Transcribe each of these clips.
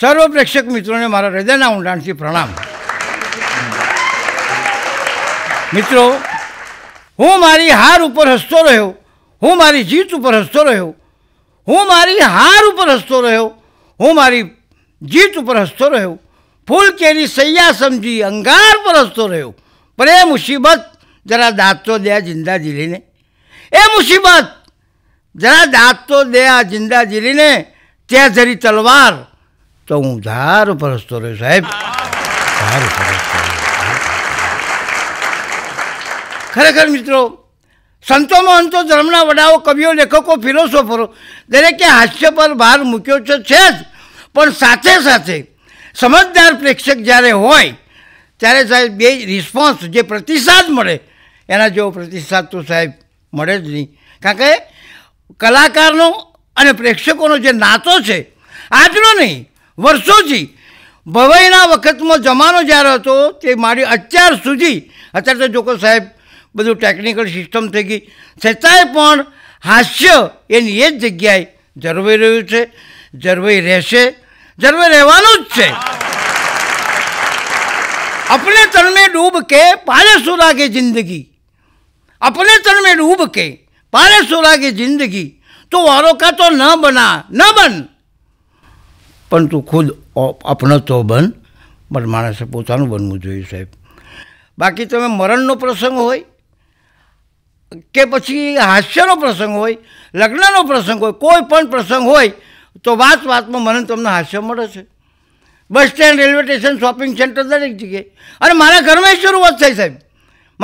સર્વ પ્રેક્ષક મિત્રોને મારા હૃદયના ઊંડાણથી પ્રણામ મિત્રો હું મારી હાર ઉપર હસતો રહ્યો હું મારી જીત ઉપર હસતો રહ્યો હું મારી હાર ઉપર હસતો રહ્યો હું મારી જીત ઉપર હસતો રહ્યો ફૂલ કેરી સૈયા સમજી અંગાર પર હસતો રહ્યો પણ એ મુસીબત જરા દાંત તો દે જિંદા જીલીને એ મુસીબત જરા દાંત તો દે આ જિંદા જીલીને તે જરી તલવાર તો હું ધાર ઉપર હસતો રહ્યો સાહેબ ધાર ખરેખર મિત્રો સંતોમાં અંતો ધર્મના વડાઓ કવિઓ લેખકો ફિલોસોફરો દરેકે હાસ્ય પર ભાર મૂક્યો છે છે જ પણ સાથે સાથે સમજદાર પ્રેક્ષક જ્યારે હોય ત્યારે સાહેબ બે રિસ્પોન્સ જે પ્રતિસાદ મળે એના જેવો પ્રતિસાદ તો સાહેબ મળે જ નહીં કારણ કે કલાકારનો અને પ્રેક્ષકોનો જે નાતો છે આજનો નહીં વર્ષોથી ભવાઈના વખતમાં જમાનો જ્યારે હતો તે મારી અત્યાર સુધી અત્યારે તો જોકો સાહેબ બધું ટેકનિકલ સિસ્ટમ થઈ ગઈ છતાંય પણ હાસ્ય એની એ જ જગ્યાએ જરવાઈ રહ્યું છે જરવાઈ રહેશે જરવાઈ રહેવાનું જ છે अपने तन ડૂબ કે પારે पारे सुरा के जिंदगी अपने तन में डूब के पारे सुरा के जिंदगी तो वालों का तो न પણ તું ખુદ અપનતો બન પણ માણસે પોતાનું બનવું જોઈએ સાહેબ બાકી તમે મરણનો પ્રસંગ હોય કે પછી હાસ્યનો પ્રસંગ હોય લગ્નનો પ્રસંગ હોય કોઈ પણ પ્રસંગ હોય તો વાત વાતમાં મને તમને હાસ્ય મળે છે bus stand railway station shopping centre દરેક જગ્યાએ અને મારા ઘરમાં શરૂઆત થઈ સાહેબ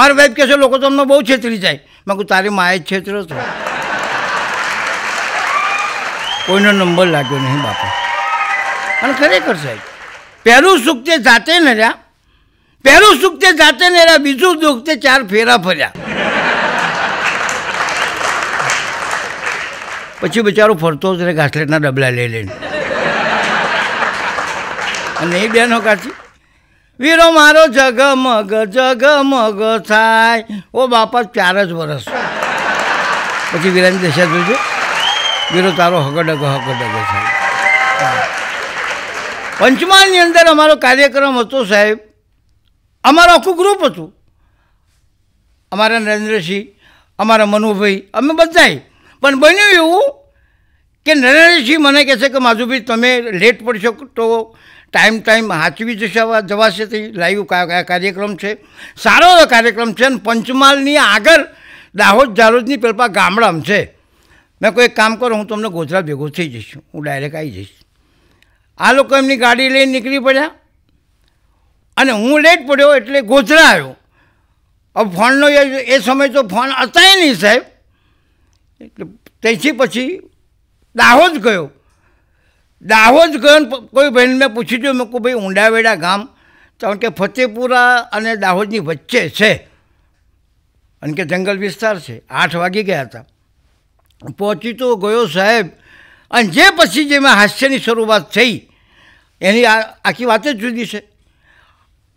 મારા વાઈફ કહેશે લોકો તમને બહુ છેતરી જાય મેં કહું તારી માએ જ છેતરો છે કોઈનો નંબર લાગ્યો નહીં બાપા પણ ખરેખર સાહેબ પહેલું સુખ તે જાતે નર્યા પહેલું સુખ તે જાતે નર્યા બીજું દુઃખ તે ચાર ફેરા ફર્યા પછી બિચારો ફરતો જ રહે ઘાસલેટના ડબલા લઈ લઈને અને એ બેનો કાચી વીરો મારો જગમગ જગમગ થાય ઓ બાપા ચાર જ વરસ પછી વીરાની દેશા જોજો વીરો તારો હગડગ હગડગ થાય પંચમહાલની અંદર અમારો કાર્યક્રમ હતો સાહેબ અમારું આખું ગ્રુપ હતું અમારા નરેન્દ્રસિંહ અમારા મનુભાઈ અમે બધાય પણ બન્યું એવું કે નરેન્દ્રસિંહ મને કહે છે કે માધુભાઈ તમે લેટ પડશો તો ટાઈમ ટાઈમ હાચવી જશે જવાશે તે લાઈવ કાર્યક્રમ છે સારો કાર્યક્રમ છે અને પંચમહાલની આગળ દાહોદ જાલોદની પેલપા ગામડામાં છે મેં કોઈ કામ કરો હું તમને ગોધરા ભેગો થઈ જઈશ હું ડાયરેક્ટ આવી જઈશ આ લોકો એમની ગાડી લઈને નીકળી પડ્યા અને હું લેટ પડ્યો એટલે ગોધરા આવ્યો હવે ફોનનો એ સમય તો ફોન હતા નહીં સાહેબ એટલે તેથી પછી દાહોદ ગયો દાહોદ ગયો કોઈ બહેન મેં પૂછી દીધું મેં કહું ભાઈ ઊંડાવેડા ગામ કારણ કે ફતેપુરા અને દાહોદની વચ્ચે છે કારણ કે જંગલ વિસ્તાર છે આઠ વાગી ગયા હતા પહોંચી તો ગયો સાહેબ અને જે પછી જે મેં હાસ્યની શરૂઆત થઈ એની આખી વાત જ જુદી છે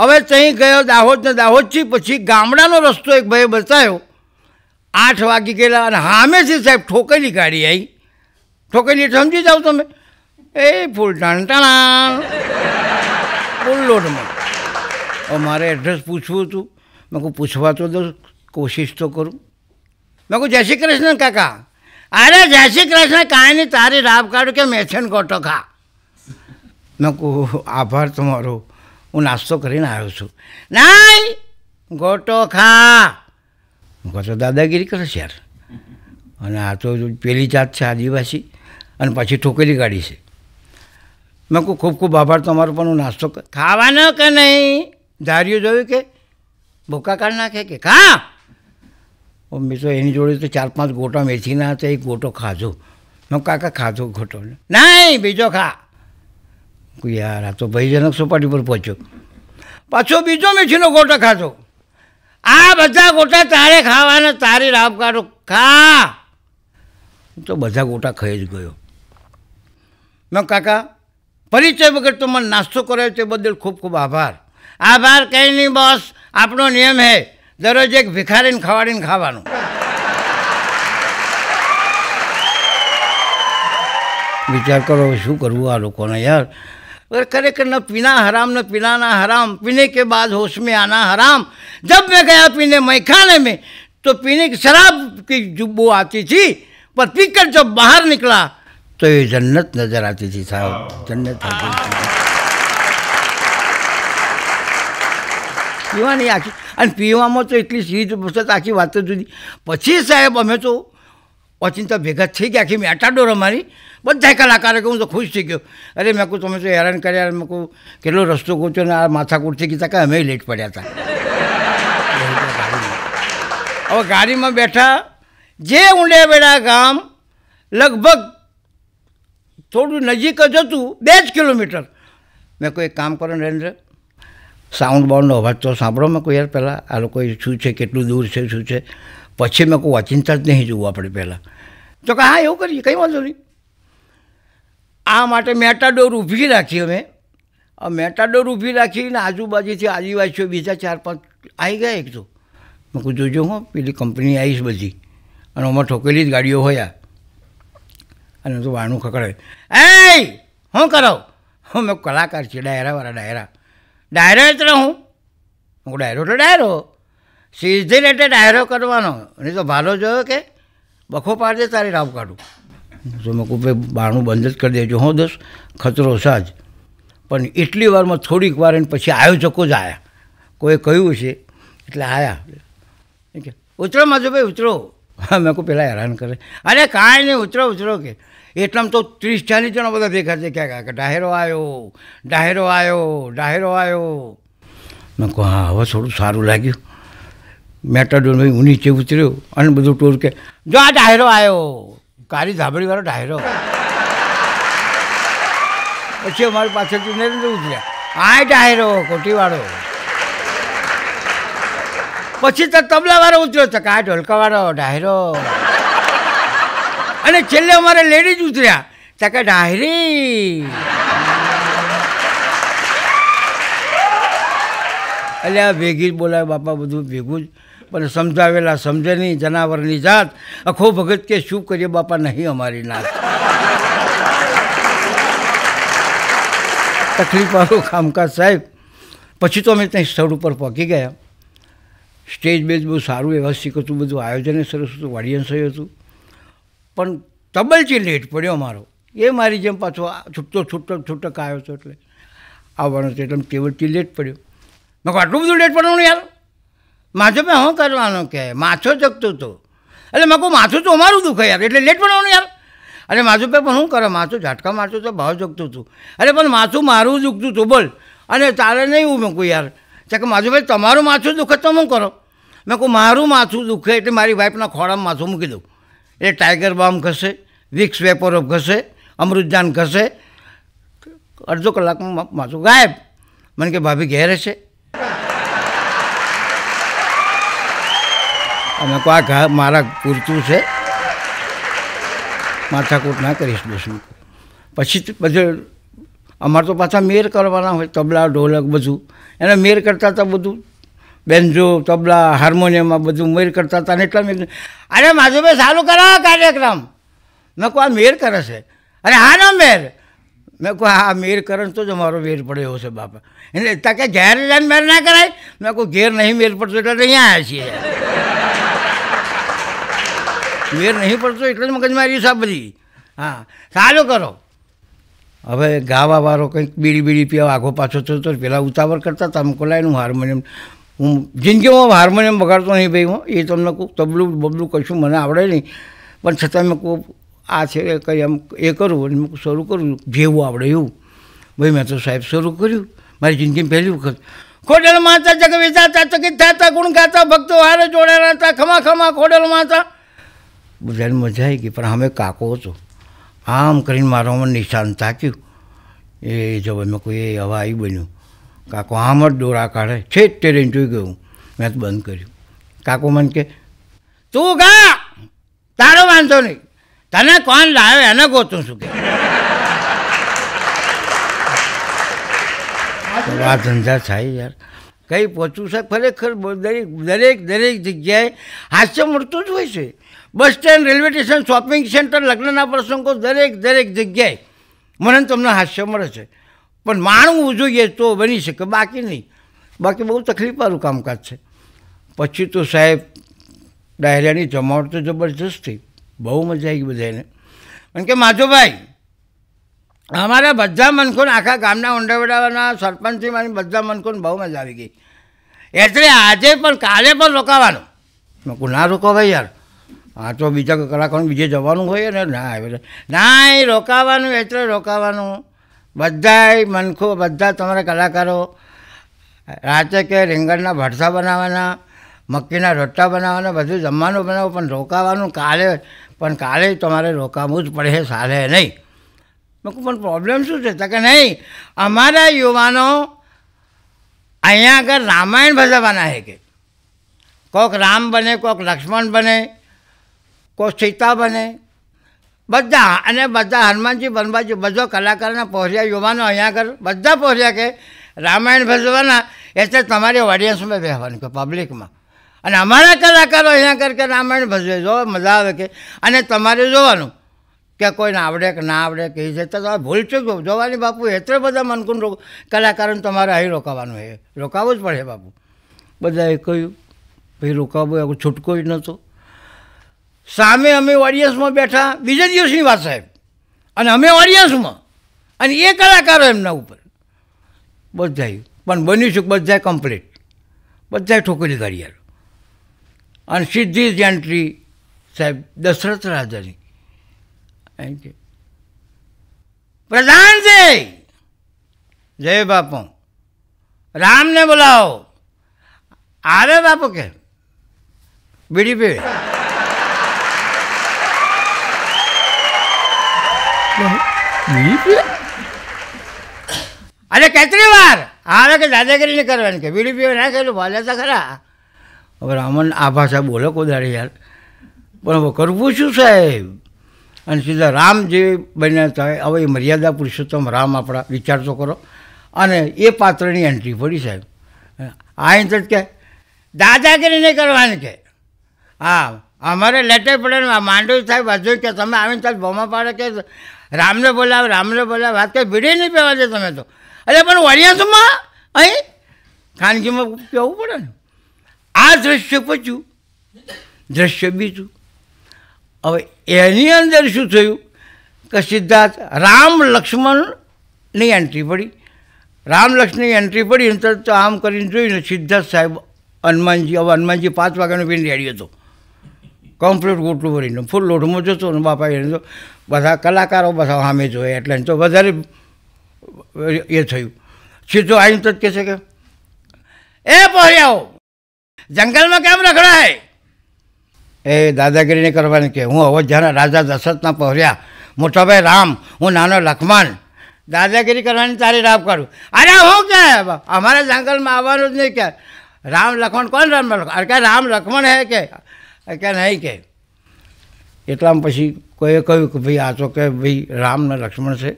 હવે ત્યાં ગયો દાહોદને દાહોદથી પછી ગામડાનો રસ્તો એક ભાઈએ બતાવ્યો આઠ વાગી ગયેલા અને હામેથી સાહેબ ઠોકેલી ગાડી આવી ઠોકેલી સમજી જાઓ તમે એ ફૂલ ટાણ ફૂલ લોટમાં મારે એડ્રેસ પૂછવું હતું મેં કહું પૂછવા તો દઉં કોશિશ તો કરું મેં કહું જય શ્રી કૃષ્ણ કાકા અરે જય શ્રી કૃષ્ણ કાંઈ નહીં તારી રાબ કાઢું કે મેથીન ગોટો ખા મેં નકું આભાર તમારો હું નાસ્તો કરીને આવ્યો છું નાઈ ગોટો ખા તો દાદાગીરી કરે છે યાર અને આ તો પેલી જાત છે આદિવાસી અને પછી ઠોકેલી ગાડી છે મેં કહું ખૂબ ખૂબ આભાર તમારો પણ હું નાસ્તો ખાવાનો કે નહીં ધાર્યું જોયું કે ભૂકા કાઢ નાખે કે ખા મેં તો એની જોડે તો ચાર પાંચ ગોટા મેથીના હતા એ ગોટો ખાધો મેં કાકા ખાધો ગોટો નહીં બીજો ખા યાર આ તો ભયજનક સોપાટી પર પહોંચ્યો પાછો બીજો મેથીનો ગોટો ખાધો આ બધા ગોટા તારે ખાવાના તારી રાબ કાઢો ખા તો બધા ગોટા ખાઈ જ ગયો મેં કાકા પરિચય વગર તો મને નાસ્તો કરાયો તે બદલ ખૂબ ખૂબ આભાર આભાર કંઈ નહીં બસ આપણો નિયમ હે ने એક ने खावा विचार करो शू करव आ लोग ने यार और करे कर न पीना हराम न पिलाना हराम पीने के बाद होश में आना हराम जब मैं गया पीने मैखाने में तो पीने की शराब की जुब्बो आती थी पर पीकर जब बाहर निकला तो ये जन्नत नज़र आती थी साहब जन्नत आती थी युवा नहीं आती અને પીવામાં તો એટલી સીધ પુસ્તક આખી વાત જ જુદી પછી સાહેબ અમે તો અચિંતા ભેગા થઈ ગયા આખી મેટાડોર અમારી બધા કલાકારો કે હું તો ખુશ થઈ ગયો અરે મેં કહું તમે તો હેરાન કર્યા મેં કહું કેટલો રસ્તો ગોચ્યો ને આ માથાકૂટ થઈ ગયા કે અમે લેટ પડ્યા હતા હવે ગાડીમાં બેઠા જે ઉંડેબેડા ગામ લગભગ થોડું નજીક જ હતું બે જ કિલોમીટર મેં કોઈ કામ કરો નરેન્દ્ર સાઉન્ડ બાઉન્ડનો અવાજ તો સાંભળો મેં કોઈ યાર પહેલાં આ લોકો શું છે કેટલું દૂર છે શું છે પછી મેં કોઈ અચિંતા જ નહીં જોવું આપણે પહેલાં તો કે હા એવું કરીએ કંઈ વાંધો નહીં આ માટે મેટાડોર ઊભી રાખી અમે મેટાડોર ઊભી રાખીને આજુબાજુથી આદિવાસીઓ બીજા ચાર પાંચ આવી ગયા એક તો મેં કહું જોજો હું પેલી કંપની આવીશ બધી અને આમાં ઠોકેલી જ ગાડીઓ હોયા અને તો વાણું ખકડાય એ હું કરો હું મેં કલાકાર છીએ ડાયરાવાળા ડાયરા ડાયરો એટલે હું હું ડાયરો તો ડાયરો સીધી રીતે ડાયરો કરવાનો નહીં તો ભાલો જોયો કે બખો પાડે તારી રાવ કાઢું તો મેં કહું ભાઈ બાણું બંધ જ કરી દેજો હું દોસ્ત ખતરો સાજ પણ એટલી વારમાં થોડીક વાર એને પછી આયોજકો જ આવ્યા કોઈ કહ્યું છે એટલે આવ્યા ઉતરો માધુભાઈ ઉતરો મેં કહું પેલા હેરાન કરે અરે કાંઈ નહીં ઉતરો ઉતરો કે એટલામાં તો ત્રીસ ચાલીસ જણા બધા ભેગા થઈ ગયા કે ડાહેરો આવ્યો ડાહેરો આવ્યો ડાહેરો આવ્યો મેં કહું હા હવે થોડું સારું લાગ્યું મેટાડોર ભાઈ હું નીચે ઉતર્યો અને બધું ટોર કે જો આ ડાહેરો આવ્યો કારી ધાબળીવાળો ડાહેરો પછી અમારી પાછળથી નરેન્દ્ર ઉતર્યા આ ડાહેરો કોટીવાળો પછી તો તબલાવાળો ઉતર્યો તો કા ઢોલકાવાળો ડાહેરો અને છેલ્લે અમારે લેડીઝ ઉતર્યા તકે ડાયરી એટલે આ ભેગી જ બોલાય બાપા બધું ભેગું જ પણ સમજાવેલા સમજે નહીં જનાવરની જાત અખો ભગત કે શું કરીએ બાપા નહીં અમારી નાત તકલીફવાળું કામકાજ સાહેબ પછી તો અમે ત્યાં સ્થળ ઉપર પહોંચી ગયા સ્ટેજ બેજ બહુ સારું વ્યવસ્થિત હતું બધું આયોજન સરસ હતું ઓડિયન્સ હતું પણ તબલચી લેટ પડ્યો મારો એ મારી જેમ પાછો છૂટતો છૂટતો છૂટક આવ્યો છો એટલે આવવાનો હતો એટલે ટેબલથી લેટ પડ્યો મેં કહું આટલું બધું લેટ પડવાનું યાર માથો મેં હું કરવાનો કહે માથો જગતો હતો એટલે મેં કહું માથું તો અમારું દુખે યાર એટલે લેટ પડવાનું યાર અરે માથું પે પણ શું કરો માથું ઝાટકા મારતું તો ભાવ જગતું હતું અરે પણ માથું મારું દુખતું હતું બોલ અને તારે નહીં હું મૂકું યાર ચા કે ભાઈ તમારું માથું દુઃખે તો હું કરો મેં કહું મારું માથું દુઃખે એટલે મારી વાઈફના ખોળામાં માથું મૂકી દઉં એ ટાઈગર બામ ઘસે વિક્સ વેપોરફ ઘસે અમૃતજાન ઘસે અડધો કલાકમાં માથું ગાયબ મને કે ભાભી ઘેરે છે અમે કહો આ મારા પૂરતું છે માથાકૂટ ના કરીશ દુશ્મન પછી બધું અમારે તો પાછા મેર કરવાના હોય તબલા ઢોલક બધું એને મેર કરતા હતા બધું બેન્ઝો તબલા હાર્મોનિયમ આ બધું મેર કરતા હતા ને એટલા મેં અરે માધુભાઈ સારું કરો કાર્યક્રમ મેં કહું આ મેર કરે છે અરે હા ના મેર મેં કહું આ મેર કરે તો જ અમારો મેર પડ્યો છે બાપા એટલે તકે ઘેર જઈને મેર ના કરાય મેં કહું ઘેર નહીં મેર પડતો એટલે અહીંયા આવ્યા છીએ મેર નહીં પડતો એટલે જ મગજમારી છે બધી હા સારું કરો હવે ગાવાવાળો કંઈક બીડી બીડી પીવા આઘો પાછો થયો તો પહેલાં ઉતાવળ કરતા હતા અમુક લાઈનું હાર્મોનિયમ હું જિંદગીમાં હાર્મોનિયમ બગાડતો નહીં ભાઈ હું એ તમને કહું તબલું બબલું કશું મને આવડે નહીં પણ છતાં મેં કહું આ છે એ કંઈ એમ એ કરું અને મેં શરૂ કરું જેવું આવડે એવું ભાઈ મેં તો સાહેબ શરૂ કર્યું મારી જિંદગીમાં પહેલી વખત ખોડેલ માતા જગવિતા ચકિત થતા ગુણ ગાતા ભક્તો હારે જોડેલા હતા ખમા ખમા ખોડેલ માતા બધાને મજા આવી ગઈ પણ અમે કાકો હતો આમ કરીને મારામાં નિશાન તાક્યું એ જવાબમાં કોઈ હવા આવી બન્યું કાકો આમ જ દોરા કાઢે છે જ ટ્રેન રેંચું ગયું મેં તો બંધ કર્યું કાકો મને કે તું ગા તારો વાંધો નહીં તને કોણ લાવે એને ગોતું શું કે આ ધંધા થાય યાર કંઈ પહોંચવું છે ખરેખર દરેક દરેક દરેક જગ્યાએ હાસ્ય મળતું જ હોય છે bus stand railway station shopping centre લગ્નના પ્રસંગો દરેક દરેક જગ્યાએ મને તમને હાસ્ય મળે છે પણ માણવું જોઈએ તો બની શકે બાકી નહીં બાકી બહુ તકલીફવાળું કામકાજ છે પછી તો સાહેબ ડાયરિયાની જમાવટ તો જબરજસ્ત થઈ બહુ મજા આવી બધાને કારણ કે માધુભાઈ અમારા બધા મનખોને આખા ગામના ઊંડાવડાવાના સરપંચથી મારી બધા મનખોને બહુ મજા આવી ગઈ એટલે આજે પણ કાલે પણ રોકાવાનું મેં કહું ના રોકાવાય યાર હા તો બીજા કલાકારો બીજે જવાનું હોય ને ના આવે ના એ રોકાવાનું એટલે રોકાવાનું બધાય મનખો બધા તમારા કલાકારો રાતે કે રીંગણના ભરસા બનાવવાના મક્કીના રોટા બનાવવાના બધું જમવાનું બનાવો પણ રોકાવાનું કાલે પણ કાલે તમારે રોકાવું જ પડે સાલે નહીં મેં પણ પ્રોબ્લેમ શું છે કે નહીં અમારા યુવાનો અહીંયા આગળ રામાયણ ભજવવાના હે કે કોક રામ બને કોક લક્ષ્મણ બને કોક સીતા બને બધા અને બધા હનુમાનજી બનવાજી બધો કલાકારના પહોર્યા યુવાનો અહીંયા આગળ બધા પહોર્યા કે રામાયણ ભજવાના એટલે તમારી ઓડિયન્સમાં બેસવાનું કે પબ્લિકમાં અને અમારા કલાકારો અહીંયા આગળ કે રામાયણ ભજવે જો મજા આવે કે અને તમારે જોવાનું કે કોઈને આવડે કે ના આવડે કે છે તો તમે ભૂલચૂક જોવાની બાપુ એટલે બધા મનકુન રોક કલાકારોને તમારે અહીં રોકાવાનું છે રોકાવવું જ પડે બાપુ બધાએ કહ્યું ભાઈ રોકાવવું એવું છૂટકો જ નહોતું સામે અમે ઓડિયન્સમાં બેઠા બીજા દિવસની વાત સાહેબ અને અમે ઓડિયન્સમાં અને એ કલાકારો એમના ઉપર બધા પણ બન્યું છું બધા કમ્પ્લીટ બધા ઠોકરી ઘડિયાળ અને સિદ્ધિ જ સાહેબ દશરથ રાજાની પ્રધાન જય જય બાપો રામને બોલાવો આવે બાપો કે બીડી પીવે અરે કેટલી વાર આવે કે દાદાગીરી નહીં કરવાની કે બીડી પીવા ના કહેલું ભાલે તો ખરા હવે રામન આ ભાષા બોલો કોદાડી યાર પણ હવે કરવું શું સાહેબ અને સીધા રામ જે બન્યા થાય હવે એ મર્યાદા પુરુષોત્તમ રામ આપણા વિચાર તો કરો અને એ પાત્રની એન્ટ્રી પડી સાહેબ આ તો કે દાદાગીરી નહીં કરવાની કે હા અમારે લેટર પડે માંડવી થાય બધું કે તમે આવીને ત્યાં બોમા પાડે કે રામને બોલાવ રામને બોલાવ વાત કરી ભીડી નહીં પહેવા દે તમે તો અરે પણ વરિયાસમાં અહીં ખાનગીમાં કહેવું પડે ને આ દ્રશ્ય પચ્યું દ્રશ્ય બીજું હવે એની અંદર શું થયું કે સિદ્ધાર્થ રામ લક્ષ્મણની એન્ટ્રી પડી રામ લક્ષ્મણની એન્ટ્રી પડી અંતર તો આમ કરીને જોઈને સિદ્ધાર્થ સાહેબ હનુમાનજી હવે હનુમાનજી પાંચ વાગ્યાનો પીને રેડી હતો કમ્પ્લીટ ગોટલું ભરીને ફૂલ લોઢમાં જોતો ને બાપા એને તો બધા કલાકારો બધા સામે જોયે એટલે તો વધારે એ થયું સીધો આવીને તો જ કહે છે કે એ પહોંચ્યાઓ જંગલમાં કેમ રખડાય એ દાદાગીરીને કરવાની કે હું હવે જ્યારે રાજા દશરથના પહોર્યા મોટાભાઈ રામ હું નાનો લખમણ દાદાગીરી કરવાની તારી રાપ કરું અરે હું કે અમારે જંગલમાં આવવાનું જ નહીં કે રામ લખમણ કોણ રામ લખમણ અરે રામ લખમણ હે કે કે નહીં કે એટલામાં પછી કોઈએ કહ્યું કે ભાઈ આ તો કે ભાઈ રામ ને લક્ષ્મણ છે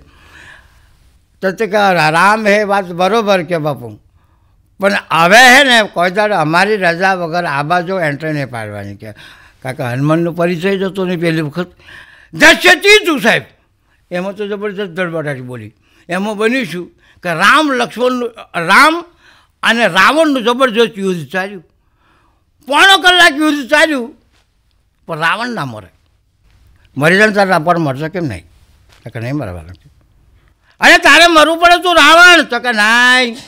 તો તે કે રામ હે વાત બરાબર કે બાપુ પણ હવે હે ને કોઈ દર અમારી રજા વગર આ બાજુ એન્ટ્રી નહીં પાડવાની કે કારણ હનુમાનનો પરિચય જતો નહીં પહેલી વખત જશે તું સાહેબ એમાં તો જબરજસ્ત ધડબડાટી બોલી એમાં બન્યું કે રામ લક્ષ્મણનું રામ અને રાવણનું જબરજસ્ત યુદ્ધ ચાલ્યું પોણો કલાક યુદ્ધ ચાલ્યું પણ રાવણ ના મરે મરી જાય તારે પર મરશે કેમ નહીં તો કે નહીં મરવાનું અરે તારે મરવું પડે તું રાવણ તો કે નાય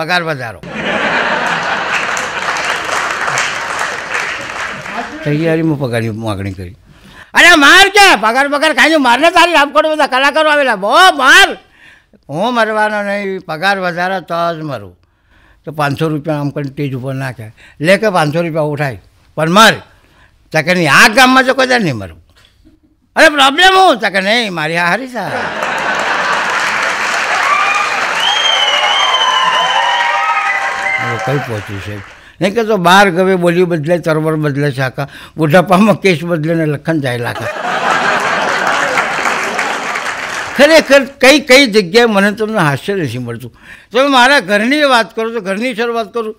પગાર વધારો તૈયારીમાં પગારની માગણી કરી અરે માર કે પગાર પગાર ખાઈને મારને તારી રાજકોટ બધા કલાકારો આવેલા બહુ માર હું મરવાનો નહીં પગાર વધારે તો જ મરું તો પાંચસો રૂપિયા આમ કરીને તેજ ઉપર નાખે લે કે પાંચસો રૂપિયા ઉઠાય પણ મારે ત્યાં કે નહીં આ ગામમાં જો કદાચ નહીં મરવું અરે પ્રોબ્લેમ હું ત્યાં કે નહીં મારી આ હારી સા કઈ પહોંચ્યું છે નહીં કે તો બાર ગવે બોલી બદલે તરવર બદલે શાખા બુઢાપામાં કેસ બદલે ને લખન જાય લાખા ખરેખર કઈ કઈ જગ્યાએ મને તમને હાસ્ય નથી મળતું તમે મારા ઘરની વાત કરો તો ઘરની શરૂઆત કરું